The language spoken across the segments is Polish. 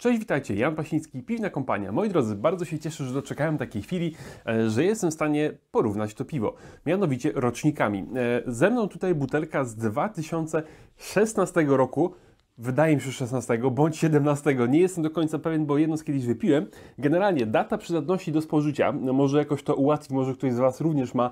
Cześć, witajcie, Jan Pasiński, Piwna Kompania. Moi drodzy, bardzo się cieszę, że doczekałem takiej chwili, e, że jestem w stanie porównać to piwo, mianowicie rocznikami. E, ze mną tutaj butelka z 2016 roku, wydaje mi się 16 bądź 17, nie jestem do końca pewien, bo jedno z kiedyś wypiłem. Generalnie data przydatności do spożycia, no, może jakoś to ułatwi, może ktoś z Was również ma e,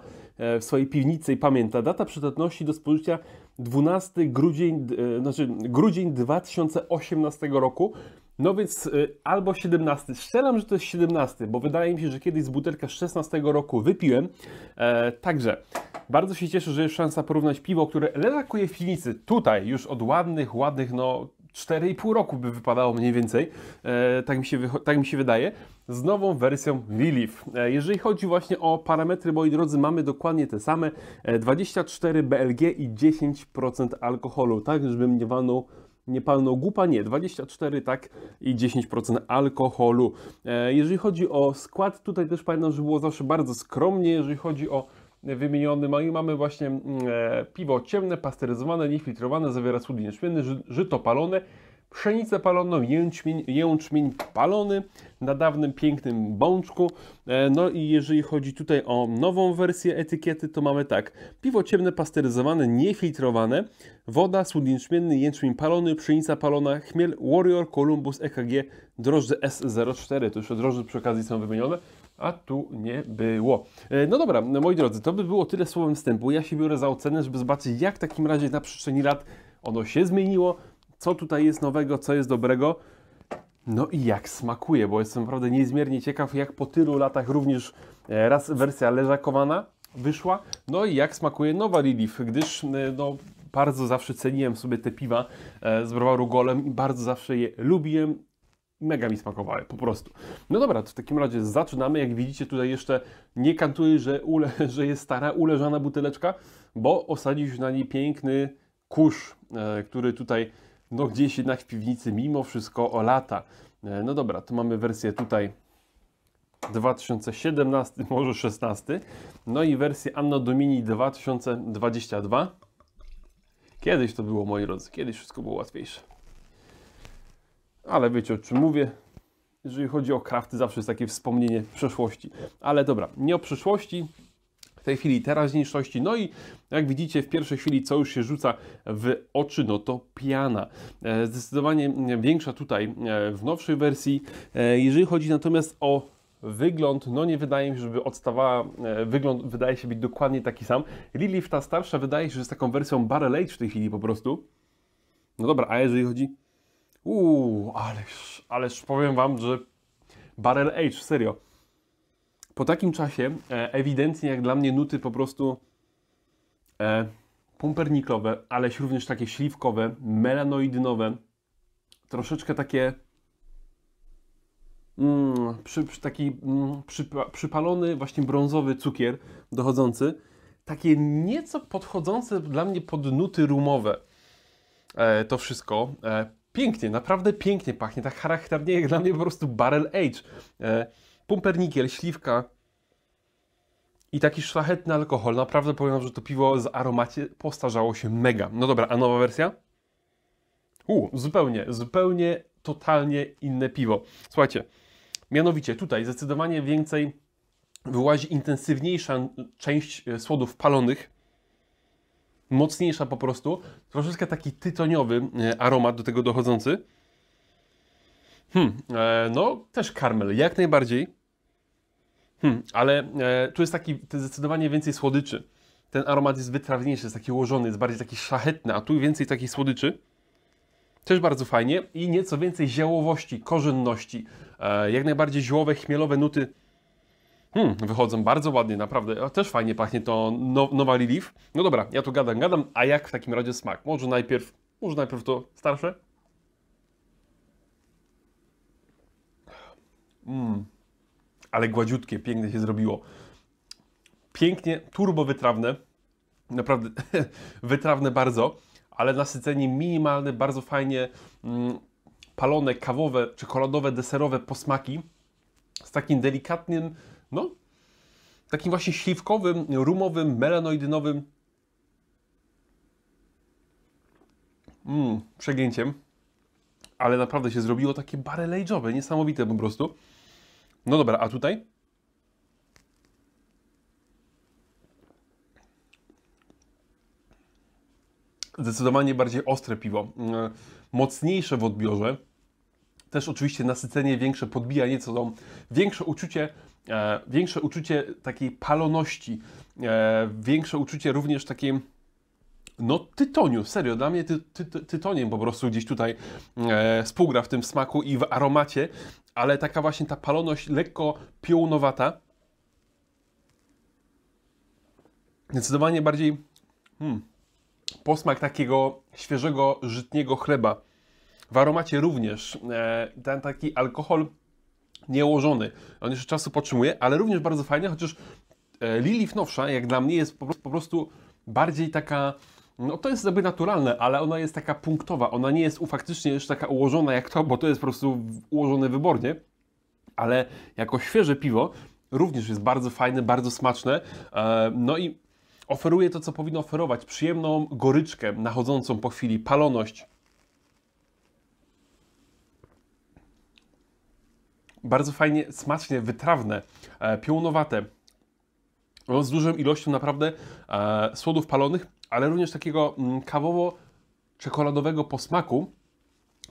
w swojej piwnicy i pamięta, data przydatności do spożycia 12 grudzień, znaczy grudzień 2018 roku, no więc y, albo 17. Strzelam, że to jest 17, bo wydaje mi się, że kiedyś z butelkę z 16 roku wypiłem. E, także bardzo się cieszę, że jest szansa porównać piwo, które leżakuje w piwnicy tutaj już od ładnych, ładnych, no 4,5 roku by wypadało mniej więcej, e, tak, mi się tak mi się wydaje, z nową wersją Lilith. E, jeżeli chodzi właśnie o parametry, moi drodzy, mamy dokładnie te same, e, 24 BLG i 10% alkoholu, tak żebym nie wano nie głupa nie, 24 tak i 10% alkoholu. E, jeżeli chodzi o skład, tutaj też pamiętam, że było zawsze bardzo skromnie, jeżeli chodzi o wymieniony, mamy właśnie mm, e, piwo ciemne, pasteryzowane, niefiltrowane, zawiera słód jęczmienny, żyto palone, pszenicę paloną, jęczmień, jęczmień palony na dawnym pięknym bączku. E, no i jeżeli chodzi tutaj o nową wersję etykiety, to mamy tak. Piwo ciemne, pasteryzowane, niefiltrowane, woda, słód jęczmienny, jęczmień palony, pszenica palona, chmiel, Warrior, Columbus, EKG, drożdże S04. To już drożdże przy okazji są wymienione a tu nie było. E, no dobra, moi drodzy, to by było tyle słowem wstępu. Ja się biorę za ocenę, żeby zobaczyć, jak w takim razie na przestrzeni lat ono się zmieniło, co tutaj jest nowego, co jest dobrego. No i jak smakuje, bo jestem naprawdę niezmiernie ciekaw, jak po tylu latach również e, raz wersja leżakowana wyszła. No i jak smakuje nowa Relief, gdyż e, no, bardzo zawsze ceniłem sobie te piwa e, z browaru Golem i bardzo zawsze je lubiłem. Mega mi smakowały, po prostu. No dobra, to w takim razie zaczynamy. Jak widzicie, tutaj jeszcze nie kantuję, że, ule, że jest stara, uleżana buteleczka, bo osadził się na niej piękny kurz, który tutaj no gdzieś jednak w piwnicy mimo wszystko o lata. E, no dobra, tu mamy wersję tutaj 2017, może 16, no i wersję Anno Domini 2022. Kiedyś to było, moi drodzy, kiedyś wszystko było łatwiejsze. Ale wiecie o czym mówię. Jeżeli chodzi o krafty, zawsze jest takie wspomnienie przeszłości. Ale dobra, nie o przyszłości, w tej chwili teraźniejszości. No i jak widzicie, w pierwszej chwili, co już się rzuca w oczy, no to piana. E, zdecydowanie mm, większa tutaj e, w nowszej wersji. E, jeżeli chodzi natomiast o wygląd, no nie wydaje mi się, żeby odstawała, wygląd wydaje się być dokładnie taki sam. Lilith ta starsza wydaje się, że jest taką wersją Barrel Age w tej chwili po prostu. No dobra, a jeżeli chodzi... Uuu, ależ, ależ powiem Wam, że Barrel Age, serio po takim czasie e, ewidentnie jak dla mnie nuty po prostu e, pumperniklowe, aleś również takie śliwkowe, melanoidynowe, troszeczkę takie mm, przy, taki mm, przypalony właśnie brązowy cukier dochodzący, takie nieco podchodzące dla mnie pod nuty rumowe. E, to wszystko e, pięknie, naprawdę pięknie pachnie, tak charakternie jak dla mnie po prostu barrel age. E, pumpernikiel, śliwka i taki szlachetny alkohol. Naprawdę powiem wam, że to piwo z aromacie postarzało się mega. No dobra, a nowa wersja? U, zupełnie, zupełnie, totalnie inne piwo. Słuchajcie, mianowicie tutaj zdecydowanie więcej wyłazi intensywniejsza część e, słodów palonych, mocniejsza po prostu, troszeczkę taki tytoniowy e, aromat do tego dochodzący. Hmm, e, no też karmel, jak najbardziej. Hmm, ale e, tu jest taki zdecydowanie więcej słodyczy. Ten aromat jest wytrawniejszy, jest taki ułożony, jest bardziej taki szlachetny, a tu więcej takiej słodyczy. Też bardzo fajnie i nieco więcej ziołowości, korzenności. E, jak najbardziej ziołowe, chmielowe nuty Hmm, wychodzą bardzo ładnie, naprawdę. A też fajnie pachnie to no, nowa Lilif. No dobra, ja tu gadam, gadam. A jak w takim razie smak? Może najpierw, może najpierw to starsze? Mmm ale gładziutkie, pięknie się zrobiło. Pięknie, turbo wytrawne, naprawdę wytrawne bardzo, ale nasycenie minimalne, bardzo fajnie mm, palone, kawowe, czekoladowe, deserowe posmaki z takim delikatnym, no, takim właśnie śliwkowym, rumowym, melanoidynowym mm, przegięciem, ale naprawdę się zrobiło takie barrel niesamowite po prostu. No dobra, a tutaj? Zdecydowanie bardziej ostre piwo. Mm, mocniejsze w odbiorze. Też oczywiście nasycenie większe, podbija nieco tą większe uczucie, e, większe uczucie takiej paloności, e, większe uczucie również takiej no tytoniu, serio, dla mnie ty, ty, tytoniem po prostu gdzieś tutaj e, współgra w tym smaku i w aromacie ale taka właśnie ta paloność lekko pionowata, Zdecydowanie bardziej hmm, posmak takiego świeżego, żytniego chleba. W aromacie również e, ten taki alkohol niełożony. On jeszcze czasu podtrzymuje, ale również bardzo fajny, chociaż e, Lilif nowsza, jak dla mnie, jest po po prostu bardziej taka no to jest jakby naturalne, ale ona jest taka punktowa, ona nie jest faktycznie jeszcze taka ułożona jak to, bo to jest po prostu ułożone wybornie, ale jako świeże piwo również jest bardzo fajne, bardzo smaczne, e, no i oferuje to, co powinno oferować, przyjemną goryczkę nachodzącą po chwili, paloność. Bardzo fajnie, smacznie, wytrawne, e, piołnowate, no, z dużą ilością naprawdę e, słodów palonych, ale również takiego mm, kawowo-czekoladowego posmaku.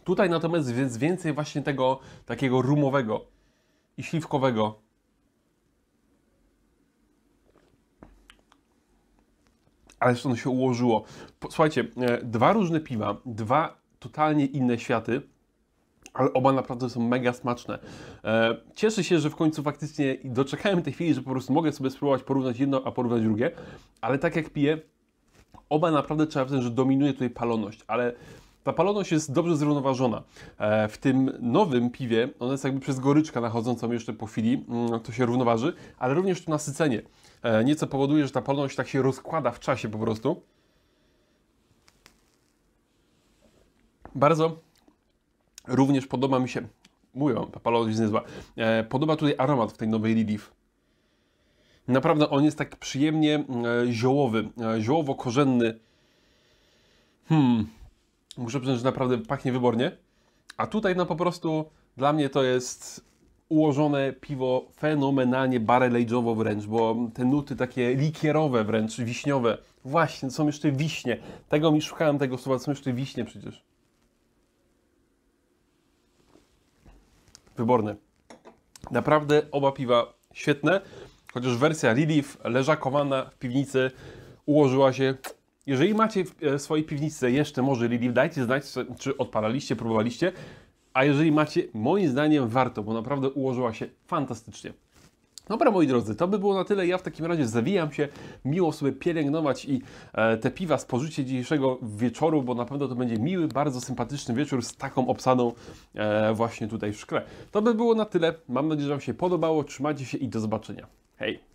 Tutaj natomiast jest więcej właśnie tego takiego rumowego i śliwkowego. Ale zresztą się ułożyło. Słuchajcie, e, dwa różne piwa, dwa totalnie inne światy ale oba naprawdę są mega smaczne. E, cieszę się, że w końcu faktycznie doczekałem tej chwili, że po prostu mogę sobie spróbować porównać jedno, a porównać drugie, ale tak jak piję, Oba naprawdę trzeba przyznać, że dominuje tutaj paloność, ale ta paloność jest dobrze zrównoważona. E, w tym nowym piwie ona jest jakby przez goryczkę nachodzącą jeszcze po chwili, mm, to się równoważy, ale również to nasycenie e, nieco powoduje, że ta paloność tak się rozkłada w czasie po prostu. Bardzo również podoba mi się, mówię, ta paloność jest niezła, e, podoba tutaj aromat w tej nowej Lilith. Naprawdę on jest tak przyjemnie e, ziołowy, e, ziołowo-korzenny. Hmm, muszę przyznać, że naprawdę pachnie wybornie. A tutaj no po prostu dla mnie to jest ułożone piwo fenomenalnie barrel wręcz, bo te nuty takie likierowe wręcz, wiśniowe. Właśnie, są jeszcze wiśnie. Tego mi szukałem, tego słowa, są jeszcze wiśnie przecież. Wyborne. Naprawdę oba piwa świetne chociaż wersja Relief leżakowana w piwnicy ułożyła się. Jeżeli macie w e, swojej piwnicy jeszcze może Relief, dajcie znać, czy odpalaliście, próbowaliście. A jeżeli macie, moim zdaniem warto, bo naprawdę ułożyła się fantastycznie. Dobra, moi drodzy, to by było na tyle. Ja w takim razie zawijam się. Miło sobie pielęgnować i e, te piwa spożycie dzisiejszego wieczoru, bo na pewno to będzie miły, bardzo sympatyczny wieczór z taką obsadą e, właśnie tutaj w szkle. To by było na tyle. Mam nadzieję, że Wam się podobało. Trzymajcie się i do zobaczenia. Hej!